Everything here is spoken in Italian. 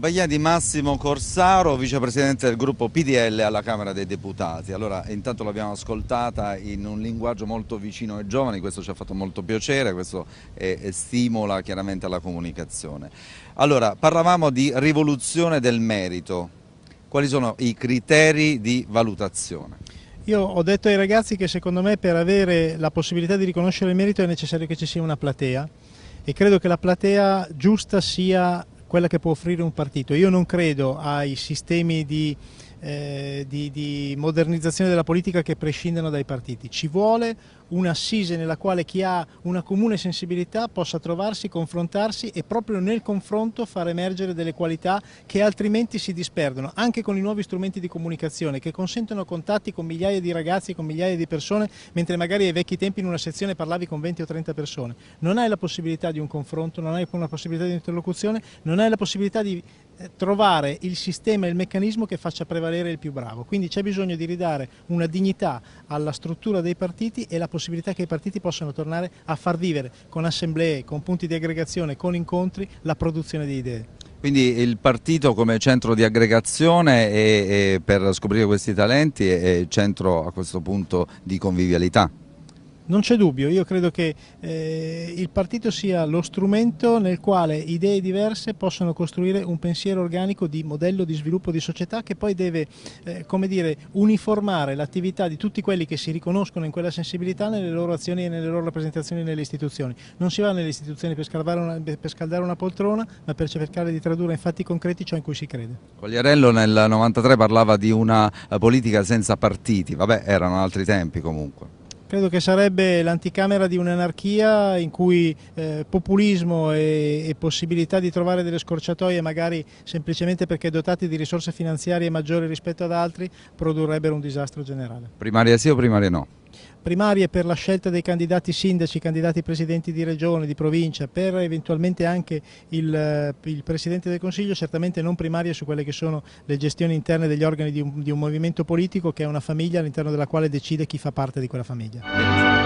compagnia ecco, di Massimo Corsaro, vicepresidente del gruppo PDL alla Camera dei Deputati. Allora, intanto l'abbiamo ascoltata in un linguaggio molto vicino ai giovani, questo ci ha fatto molto piacere, questo eh, stimola chiaramente la comunicazione. Allora, parlavamo di rivoluzione del merito. Quali sono i criteri di valutazione? Io ho detto ai ragazzi che secondo me per avere la possibilità di riconoscere il merito è necessario che ci sia una platea e credo che la platea giusta sia quella che può offrire un partito. Io non credo ai sistemi di eh, di, di, modernizzazione della politica che prescindano dai partiti. Ci vuole un'assise nella quale chi ha una comune sensibilità possa trovarsi, confrontarsi e proprio nel confronto far emergere delle qualità che altrimenti si disperdono, anche con i nuovi strumenti di comunicazione che consentono contatti con migliaia di ragazzi, con migliaia di persone, mentre magari ai vecchi tempi in una sezione parlavi con 20 o 30 persone. Non hai la possibilità di un confronto, non hai la possibilità di interlocuzione, non hai la possibilità di trovare il sistema e il meccanismo che faccia prevalere il più bravo. Quindi c'è bisogno di ridare una dignità alla struttura dei partiti e la possibilità che i partiti possano tornare a far vivere con assemblee, con punti di aggregazione, con incontri la produzione di idee. Quindi il partito come centro di aggregazione e, e per scoprire questi talenti è centro a questo punto di convivialità? Non c'è dubbio, io credo che eh, il partito sia lo strumento nel quale idee diverse possono costruire un pensiero organico di modello di sviluppo di società che poi deve eh, dire, uniformare l'attività di tutti quelli che si riconoscono in quella sensibilità nelle loro azioni e nelle loro rappresentazioni nelle istituzioni. Non si va nelle istituzioni per, una, per scaldare una poltrona, ma per cercare di tradurre in fatti concreti ciò in cui si crede. Quagliarello nel 1993 parlava di una eh, politica senza partiti, vabbè erano altri tempi comunque. Credo che sarebbe l'anticamera di un'anarchia in cui eh, populismo e, e, possibilità di trovare delle scorciatoie, magari semplicemente perché dotati di risorse finanziarie maggiori rispetto ad altri, produrrebbero un disastro generale. Primaria sì o primaria no? primarie per la scelta dei candidati sindaci, candidati presidenti di regione, di provincia, per eventualmente anche il, eh, il Presidente del Consiglio, certamente non primarie su quelle che sono le gestioni interne degli organi di un, di un movimento politico che è una famiglia all'interno della quale decide chi fa parte di quella famiglia.